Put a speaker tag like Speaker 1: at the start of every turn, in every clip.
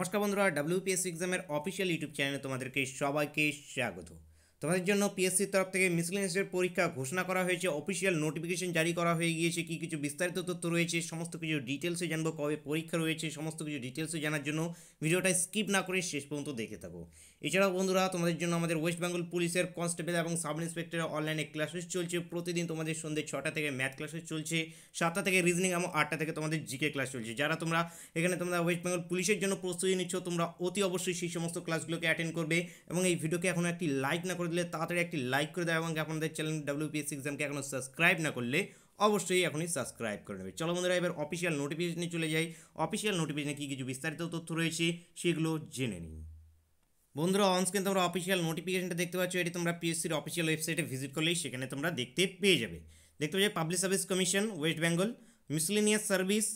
Speaker 1: নমস্কার বন্ধুরা ডাব্লিউপিএসসি এক্সামের অফিসিয়াল ইউটিউব চ্যানেলে তোমাদেরকে সবাইকে স্বাগত তোমাদের জন্য পিএসসির তরফ থেকে মিসলেনিয়াসের পরীক্ষা ঘোষণা করা হয়েছে অফিসিয়াল নোটিফিকেশন জারি করা হয়ে গিয়েছে কি কিছু বিস্তারিত তথ্য রয়েছে সমস্ত কিছু ডিটেলসে জানবো কবে পরীক্ষা রয়েছে সমস্ত কিছু ডিটেলসে জানার জন্য ভিডিওটা স্কিপ না করে শেষ পর্যন্ত দেখে থাকো এছাড়াও বন্ধুরা তোমাদের জন্য আমাদের ওয়েস্ট বেঙ্গল পুলিশের কনস্টেবল এবং সাব ইন্সপেক্টরের অনলাইনে ক্লাসেস চলছে প্রতিদিন তোমাদের সন্ধ্যে ছটা থেকে ম্যাথ ক্লাসেস চলছে সাতটা থেকে রিজনিং এবং আটটা থেকে তোমাদের জিকে ক্লাস চলছে যারা তোমরা এখানে তোমরা ওয়েস্ট বেঙ্গল পুলিশের জন্য প্রস্তুতি নিচ্ছ তোমরা অতি অবশ্যই সেই সমস্ত ক্লাসগুলোকে অ্যাটেন্ড করবে এবং এই ভিডিওকে এখন একটি লাইক না করে করে দিলে তাড়াতাড়ি একটি লাইক করে দেয় এবং আপনাদের চ্যানেল ডাব্লিউপিএসসি এক্সামকে এখনও সাবস্ক্রাইব না করলে অবশ্যই এখনই সাবস্ক্রাইব করে নেবে চলো বন্ধুরা এবার অফিসিয়াল নোটিফিকেশনে চলে যাই অফিসিয়াল নোটিফিকেশনে কী কিছু বিস্তারিত তথ্য রয়েছে সেগুলো জেনে নিই বন্ধুরা অনস্ক্রিন তোমরা অফিসিয়াল নোটিফিকেশনটা দেখতে পাচ্ছ এটি তোমরা পিএসসির অফিসিয়াল ওয়েবসাইটে ভিজিট করলেই সেখানে তোমরা দেখতে পেয়ে যাবে দেখতে পাচ্ছ public service commission west Bengal miscellaneous service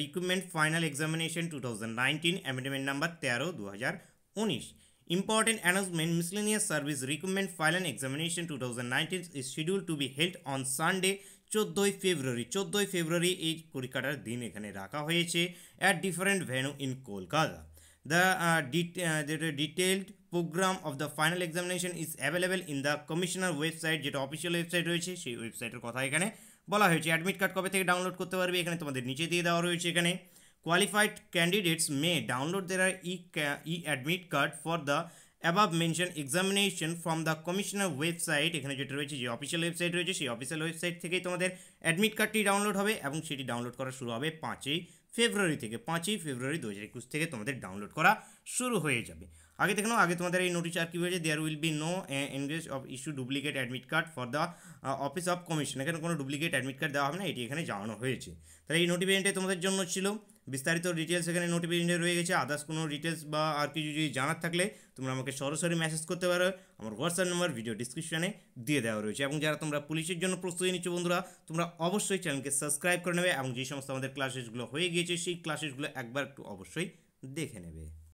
Speaker 1: recruitment final examination two thousand nineteen amendment number তেরো দু হাজার উনিশ Important announcement Miscellaneous Service Recruitment Final Examination 2019 is scheduled to be held on Sunday চোদ্দোই ফেব্রুয়ারি চোদ্দোই ফেব্রুয়ারি এই পরীক্ষাটার দিন এখানে রাখা হয়েছে at different venue in Kolkata the যেটা detailed programme of the final examination is available in the commissioner website যেটা official website রয়েছে সেই ওয়েবসাইটের কথা এখানে বলা হয়েছে অ্যাডমিট কার্ড কবে থেকে ডাউনলোড করতে পারবে এখানে তোমাদের নিচে দিয়ে দেওয়া রয়েছে এখানে qualified candidates may download their e e-admit card for the above mention examination from the commissioner website এখানে যেটা রয়েছে যে অফিসিয়াল ওয়েবসাইট রয়েছে সেই অফিসিয়াল ওয়েবসাইট থেকেই তোমাদের অ্যাডমিট কার্ডটি ডাউনলোড হবে এবং সেটি ডাউনলোড করা শুরু হবে পাঁচই ফেব্রুয়ারি থেকে পাঁচই ফেব্রুয়ারি দু হাজার একুশ থেকে তোমাদের ডাউনলোড করা শুরু হয়ে যাবে আগে দেখে নাও আগে তোমাদের এই নোটিশ আর কি হয়েছে দেয়ার উইল বি নো এনগেজ of issue duplicate admit card for the office of commission এখানে কোনো ডুপ্লিকেট অ্যাডমিট কার্ড দেওয়া হবে না এটি এখানে জানানো হয়েছে তাহলে এই নোটিফিকেশনটা তোমাদের জন্য ছিল বিস্তারিত ডিটেলস এখানে নোটিফিকেশনে রয়ে গেছে আদার্স কোনো ডিটেলস বা আর কিছু যদি জানার থাকলে তোমরা আমাকে সরাসরি মেসেজ করতে পারো আমার হোয়াটসঅ্যাপ নাম্বার ভিডিও ডিসক্রিপশনে দিয়ে দেওয়া রয়েছে এবং যারা তোমরা পুলিশের জন্য প্রস্তুতি নিচ্ছ বন্ধুরা তোমরা অবশ্যই চ্যানেলকে সাবস্ক্রাইব করে নেবে এবং যে সমস্ত আমাদের ক্লাসেসগুলো হয়ে গিয়েছে সেই ক্লাসেসগুলো একবার একটু অবশ্যই দেখে নেবে